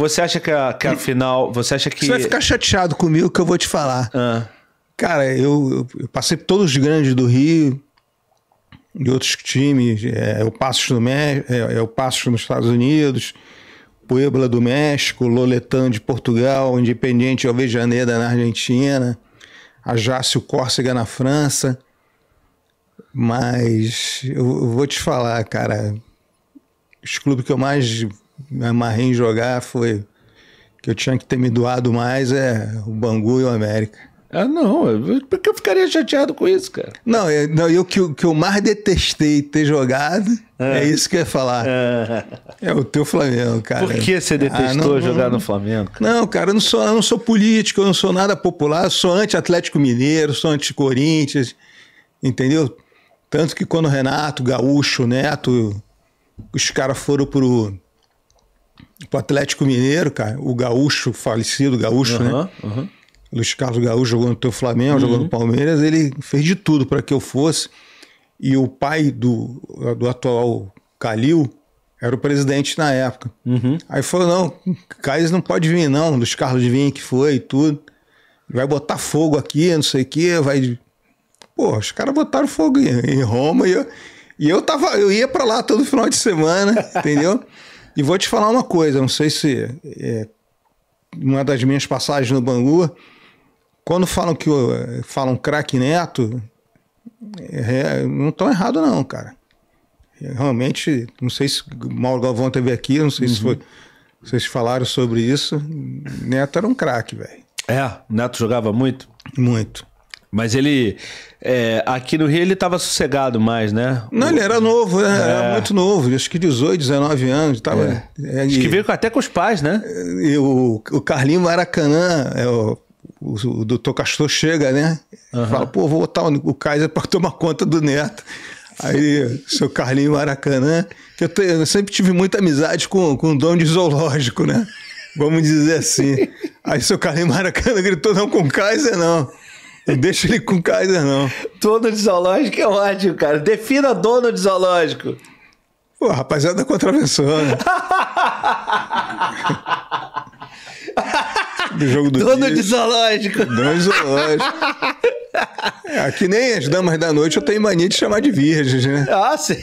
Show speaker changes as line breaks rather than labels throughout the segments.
Você acha que a, que a final. Você acha que. Você vai ficar
chateado comigo que eu vou te falar. Ah. Cara, eu, eu passei por todos os grandes do Rio, de outros times. É, eu passo no é, eu passo nos Estados Unidos, Puebla do México, Loletão de Portugal, Independiente Alvejaneda na Argentina, Ajácio Córcega na França. Mas eu, eu vou te falar, cara. Os clubes que eu mais me amarrei em jogar foi que eu tinha que ter me doado mais é o Bangu e o América. Ah, não, porque eu
ficaria chateado com isso, cara.
Não, eu, não, eu que, que eu mais detestei ter jogado, ah. é isso que eu ia falar. Ah. É o teu Flamengo, cara. Por que você ah, detestou ah, não, jogar não, no Flamengo? Cara? Não, cara, eu não, sou, eu não sou político, eu não sou nada popular, eu sou anti-Atlético Mineiro, sou anti-Corinthians, entendeu? Tanto que quando o Renato, Gaúcho, Neto, os caras foram pro pro Atlético Mineiro, cara, o Gaúcho, falecido Gaúcho, uhum, né? Uhum. Luiz Carlos Gaúcho jogou no teu Flamengo, uhum. jogou no Palmeiras, ele fez de tudo para que eu fosse. E o pai do, do atual Calil era o presidente na época. Uhum. Aí falou: não, Caís não pode vir, não. Luiz Carlos vinha que foi e tudo. Vai botar fogo aqui, não sei o quê, vai. Pô, os caras botaram fogo em, em Roma e eu, e eu tava. Eu ia para lá todo final de semana, entendeu? E vou te falar uma coisa, não sei se é, uma das minhas passagens no Bangu, quando falam que falam craque neto, é, não estão errado não, cara. É, realmente, não sei se Mauro Galvão teve aqui, não sei uhum. se foi, vocês falaram sobre isso. Neto era um craque, velho.
É, Neto jogava muito? Muito. Mas ele. É, aqui no Rio ele estava sossegado mais, né?
Não, o... ele era novo, né? é. era muito novo, acho que 18, 19 anos. Tava, é. é acho e... que veio até com os pais, né? E o, o Carlinho Maracanã, é o, o, o doutor Castor chega, né? Uhum. Fala, pô, vou botar o, o Kaiser para tomar conta do neto. Aí, seu Carlinho Maracanã. Eu, te, eu sempre tive muita amizade com, com o dono de zoológico, né? Vamos dizer assim. Aí seu Carlinho Maracanã gritou: não com Kaiser, não. Não deixa ele com Kaiser, não.
Dono de zoológico é ótimo, cara. Defina dono de zoológico. Pô, rapaziada né?
do jogo do Dono de zoológico. Dono de zoológico. É, aqui nem as damas da noite eu tenho mania de chamar de virgens, né? Ah, sim.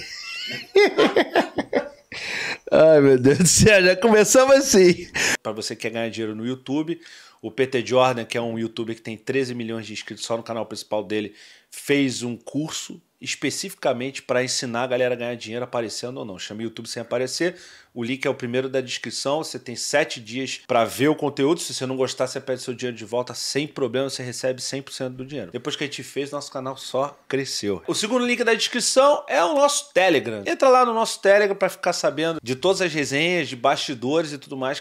Ai, meu Deus do céu, já começamos assim. Para você que quer ganhar dinheiro no YouTube, o PT Jordan, que é um youtuber que tem 13 milhões de inscritos só no canal principal dele, fez um curso especificamente para ensinar a galera a ganhar dinheiro aparecendo ou não. Chama YouTube sem aparecer. O link é o primeiro da descrição. Você tem sete dias para ver o conteúdo. Se você não gostar, você pede seu dinheiro de volta sem problema. Você recebe 100% do dinheiro. Depois que a gente fez, nosso canal só cresceu. O segundo link da descrição é o nosso Telegram. Entra lá no nosso Telegram para ficar sabendo de todas as resenhas, de bastidores e tudo mais.